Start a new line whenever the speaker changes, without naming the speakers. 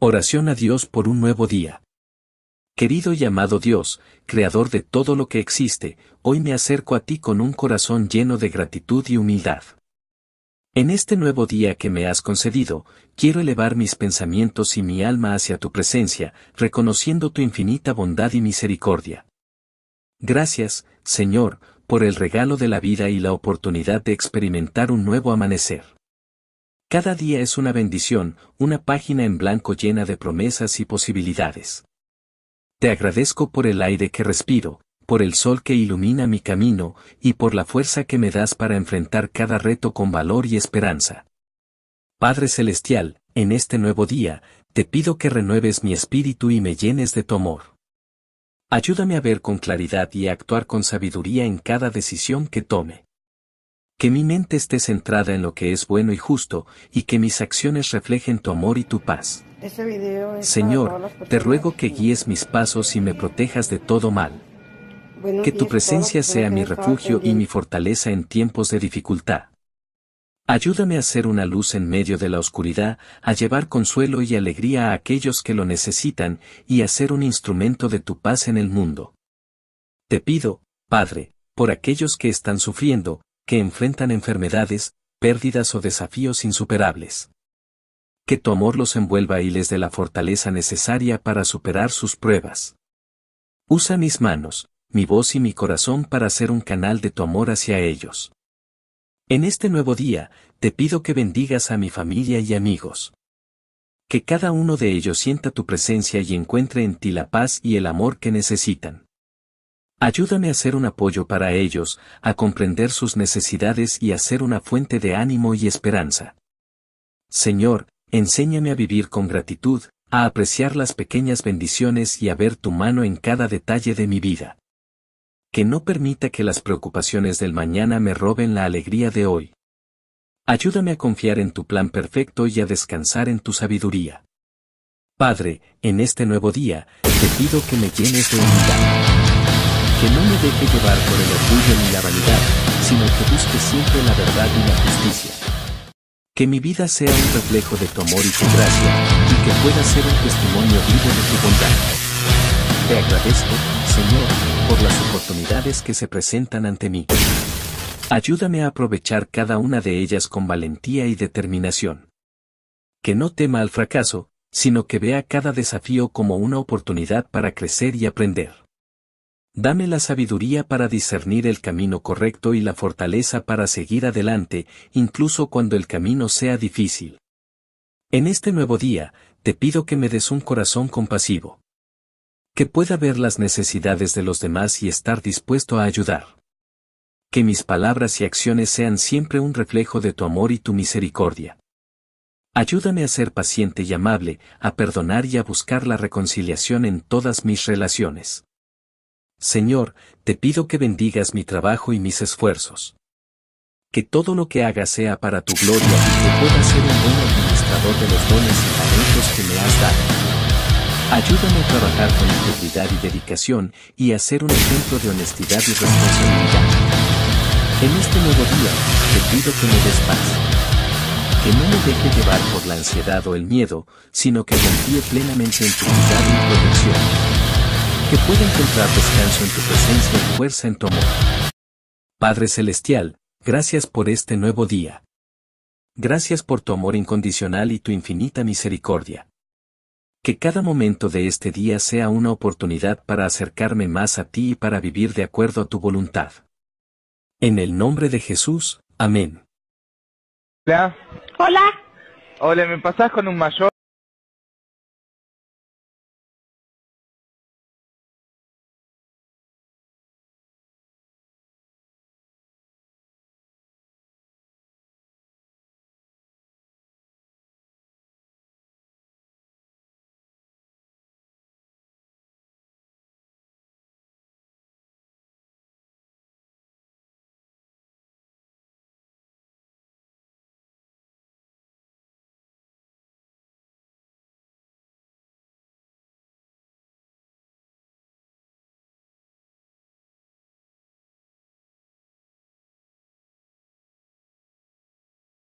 Oración a Dios por un nuevo día. Querido y amado Dios, Creador de todo lo que existe, hoy me acerco a ti con un corazón lleno de gratitud y humildad. En este nuevo día que me has concedido, quiero elevar mis pensamientos y mi alma hacia tu presencia, reconociendo tu infinita bondad y misericordia. Gracias, Señor, por el regalo de la vida y la oportunidad de experimentar un nuevo amanecer. Cada día es una bendición, una página en blanco llena de promesas y posibilidades. Te agradezco por el aire que respiro, por el sol que ilumina mi camino, y por la fuerza que me das para enfrentar cada reto con valor y esperanza. Padre Celestial, en este nuevo día, te pido que renueves mi espíritu y me llenes de tu amor. Ayúdame a ver con claridad y a actuar con sabiduría en cada decisión que tome. Que mi mente esté centrada en lo que es bueno y justo, y que mis acciones reflejen tu amor y tu paz. Señor, te ruego que guíes mis pasos y me protejas de todo mal. Que tu presencia sea mi refugio y mi fortaleza en tiempos de dificultad. Ayúdame a ser una luz en medio de la oscuridad, a llevar consuelo y alegría a aquellos que lo necesitan y a ser un instrumento de tu paz en el mundo. Te pido, Padre, por aquellos que están sufriendo, que enfrentan enfermedades, pérdidas o desafíos insuperables. Que tu amor los envuelva y les dé la fortaleza necesaria para superar sus pruebas. Usa mis manos, mi voz y mi corazón para ser un canal de tu amor hacia ellos. En este nuevo día, te pido que bendigas a mi familia y amigos. Que cada uno de ellos sienta tu presencia y encuentre en ti la paz y el amor que necesitan. Ayúdame a ser un apoyo para ellos, a comprender sus necesidades y a ser una fuente de ánimo y esperanza. Señor, enséñame a vivir con gratitud, a apreciar las pequeñas bendiciones y a ver tu mano en cada detalle de mi vida. Que no permita que las preocupaciones del mañana me roben la alegría de hoy. Ayúdame a confiar en tu plan perfecto y a descansar en tu sabiduría. Padre, en este nuevo día, te pido que me llenes de humildad que no me deje llevar por el orgullo ni la vanidad, sino que busque siempre la verdad y la justicia. Que mi vida sea un reflejo de tu amor y tu gracia, y que pueda ser un testimonio vivo de tu bondad. Te agradezco, Señor, por las oportunidades que se presentan ante mí. Ayúdame a aprovechar cada una de ellas con valentía y determinación. Que no tema al fracaso, sino que vea cada desafío como una oportunidad para crecer y aprender. Dame la sabiduría para discernir el camino correcto y la fortaleza para seguir adelante, incluso cuando el camino sea difícil. En este nuevo día, te pido que me des un corazón compasivo. Que pueda ver las necesidades de los demás y estar dispuesto a ayudar. Que mis palabras y acciones sean siempre un reflejo de tu amor y tu misericordia. Ayúdame a ser paciente y amable, a perdonar y a buscar la reconciliación en todas mis relaciones. Señor, te pido que bendigas mi trabajo y mis esfuerzos. Que todo lo que haga sea para tu gloria y que pueda ser un buen administrador de los dones y talentos que me has dado. Ayúdame a trabajar con integridad y dedicación y a ser un ejemplo de honestidad y responsabilidad. En este nuevo día, te pido que me des paz. Que no me deje llevar por la ansiedad o el miedo, sino que confíe plenamente en tu cuidado y protección que pueda encontrar descanso en tu presencia y fuerza en tu amor. Padre Celestial, gracias por este nuevo día. Gracias por tu amor incondicional y tu infinita misericordia. Que cada momento de este día sea una oportunidad para acercarme más a ti y para vivir de acuerdo a tu voluntad. En el nombre de Jesús, amén. Hola. Hola. Hola, ¿me pasas con un mayor?